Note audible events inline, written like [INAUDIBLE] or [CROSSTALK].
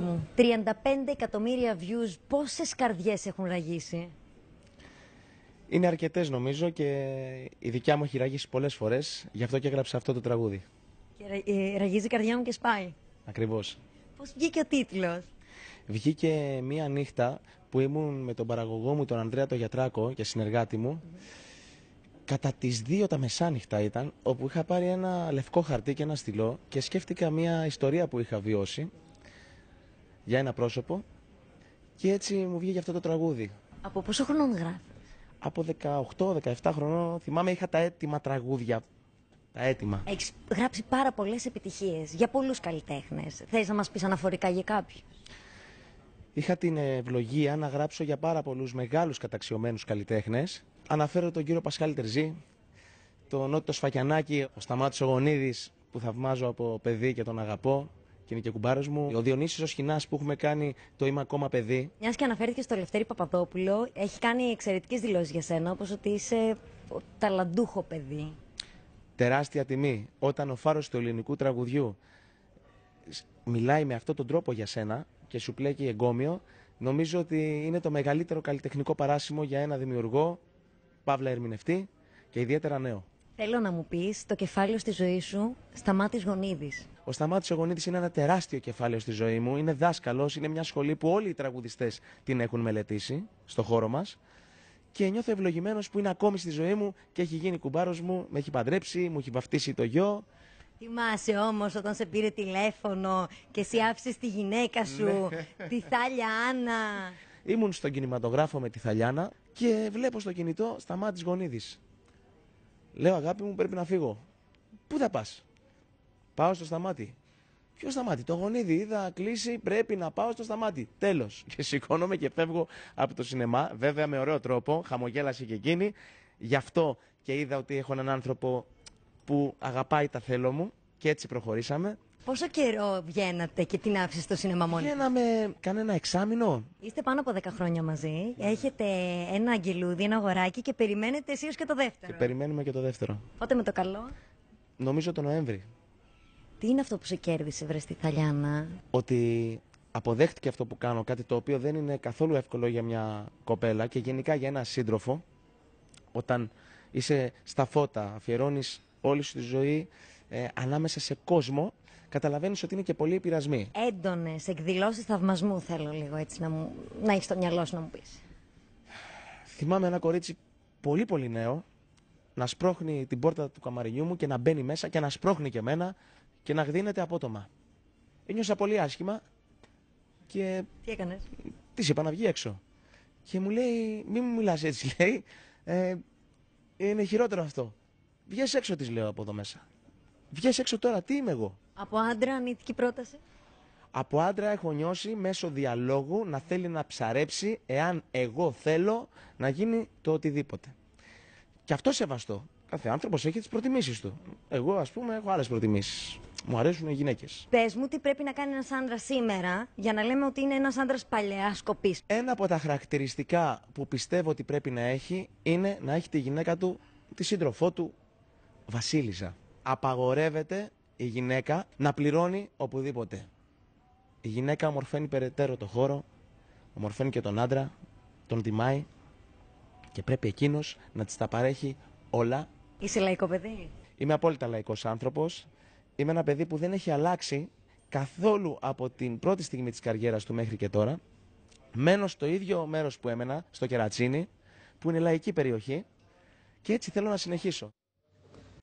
μου. 35 εκατομμύρια views, πόσες καρδιές έχουν ραγίσει. Είναι αρκετές νομίζω και η δικιά μου έχει ραγίσει πολλές φορές, γι' αυτό και έγραψα αυτό το τραγούδι. Και ε, ραγίζει η καρδιά μου και σπάει. Ακριβώς. Πώς βγήκε ο τίτλος. Βγήκε μία νύχτα που ήμουν με τον παραγωγό μου, τον Ανδρέα τον Γιατράκο και συνεργάτη μου, κατά τις δύο τα μεσάνυχτα ήταν, όπου είχα πάρει ένα λευκό χαρτί και ένα στυλό και σκέφτηκα μία ιστορία που είχα βιώσει για ένα πρόσωπο και έτσι μου βγήκε αυτό το τραγούδι. Από πόσο χρονών γράφεις. Από 18-17 χρονών θυμάμαι είχα τα έτοιμα τραγούδια. Τα έτοιμα. Έχεις γράψει πάρα πολλές επιτυχίες για πολλούς καλλιτέχνες. Θες να μας πεις αναφορικά για κάποιους. Είχα την ευλογία να γράψω για πάρα πολλούς μεγάλους καταξιωμένους καλλιτέχνες. Αναφέρω τον κύριο Πασχάλη Τερζή, τον Νότιτο Σφακιανάκη, ο Σταμάτης Ογονίδης που θαυμάζω από παιδί και τον αγαπώ, και είναι και κουμπάρος μου. Ο Διονύσης ο Σχοινάς που έχουμε κάνει το Είμαι ακόμα παιδί. Μιας και αναφέρθηκε στο Λευτέρη Παπαδόπουλο, έχει κάνει εξαιρετικές δηλώσεις για σένα, όπως ότι είσαι ταλαντούχο παιδί. Τεράστια τιμή. Όταν ο φάρος του ελληνικού τραγουδιού μιλάει με αυτόν τον τρόπο για σένα και σου πλέκει εγκόμιο, νομίζω ότι είναι το μεγαλύτερο καλλιτεχνικό παράσημο για ένα δημιουργό, παύλα ερμηνευτή και ιδιαίτερα νέο. Θέλω να μου πεις το κεφάλαιο στη ζωή σου Σταμάτης Γονίδης. Ο Σταμάτης Ογονίδη είναι ένα τεράστιο κεφάλαιο στη ζωή μου. Είναι δάσκαλος, είναι μια σχολή που όλοι οι τραγουδιστές την έχουν μελετήσει στο χώρο μας. Και νιώθω ευλογημένος που είναι ακόμη στη ζωή μου και έχει γίνει κουμπάρος μου, με έχει παντρέψει, μου έχει βαφτίσει το γιο. Θυμάσαι όμως όταν σε πήρε τηλέφωνο και εσύ άφησες τη γυναίκα σου, ναι. τη Θαλιάνα. Ήμουν στον κινηματογράφο με τη Θαλιάνα και βλέπω στο κινητό Σταμάτης Γονίδης. Λέω αγάπη μου, πρέπει να φύγω. Πού θα πά, Πάω στο σταμάτη. Ποιο σταμάτη, το γονίδι. Είδα κλείσει, πρέπει να πάω στο σταμάτη. Τέλος. [LAUGHS] Και σηκώνομαι και φεύγω από το σινεμά. Βέβαια με ωραίο τρόπο, χαμογέλασε και εκείνη. Γι' αυτό και είδα ότι έχω έναν άνθρωπο που αγαπάει τα θέλω μου και έτσι προχωρήσαμε. Πόσο καιρό βγαίνατε και την άφησες στο σινεμά μόνοι Βγαίναμε κανένα εξάμεινο. Είστε πάνω από 10 χρόνια μαζί. Έχετε ένα αγγελούδι, ένα αγοράκι και περιμένετε εσείς και το δεύτερο. Και περιμένουμε και το δεύτερο. Πότε με το καλό. Νομίζω το Νοέμβρη. Τι είναι αυτό που σε κέρδισε, βρε στη Θαλιάνα. Ότι αποδέχτηκε αυτό που κάνω, κάτι το οποίο δεν είναι καθόλου εύκολο για μια κοπέλα και γενικά για ένα σύντροφο. Όταν είσαι στα φώτα, αφιερώνεις όλη σου τη ζωή ε, ανάμεσα σε κόσμο, καταλαβαίνεις ότι είναι και πολλοί πειρασμοί. Έντονες εκδηλώσεις θαυμασμού, θέλω λίγο έτσι να, μου, να έχεις στο μυαλό σου να μου πεις. Θυμάμαι ένα κορίτσι πολύ πολύ νέο να σπρώχνει την πόρτα του καμαριού μου και να μπαίνει μέσα και να σπρώχνει και εμένα και να γδύνεται απότομα. Ένιωσα πολύ άσχημα και. Τι έκανες. Της είπα να βγει έξω. Και μου λέει, μην μου μιλάς έτσι, [LAUGHS] λέει. Ε, είναι χειρότερο αυτό. Βγες έξω, της λέω από εδώ μέσα. Βγες έξω τώρα, τι είμαι εγώ. Από άντρα, ανήθικη πρόταση. Από άντρα έχω νιώσει μέσω διαλόγου να θέλει να ψαρέψει εάν εγώ θέλω να γίνει το οτιδήποτε. Και αυτό σεβαστό. Κάθε άνθρωπος έχει τις προτιμήσεις του. Εγώ, ας πούμε, έχω άλλες προτιμήσεις. Μου αρέσουν οι γυναίκες. Πες μου, τι πρέπει να κάνει ένας άντρας σήμερα για να λέμε ότι είναι ένας άντρας παλαιά κοπή. Ένα από τα χαρακτηριστικά που πιστεύω ότι πρέπει να έχει είναι να έχει τη γυναίκα του, τη σύντροφό του, Βασίλισσα. Απαγορεύεται η γυναίκα να πληρώνει οπουδήποτε. Η γυναίκα ομορφαίνει περαιτέρω το χώρο, ομορφαίνει και τον άντρα, τον τιμάει και πρέπει εκείνος να της τα παρέχει όλα. Είσαι λαϊκό παιδί. Είμαι απόλυτα λαϊκός άνθρωπος είμαι ένα παιδί που δεν έχει αλλάξει καθόλου από την πρώτη στιγμή της καριέρας του μέχρι και τώρα. Μένω στο ίδιο μέρος που έμενα, στο Κερατσίνι, που είναι λαϊκή περιοχή και έτσι θέλω να συνεχίσω.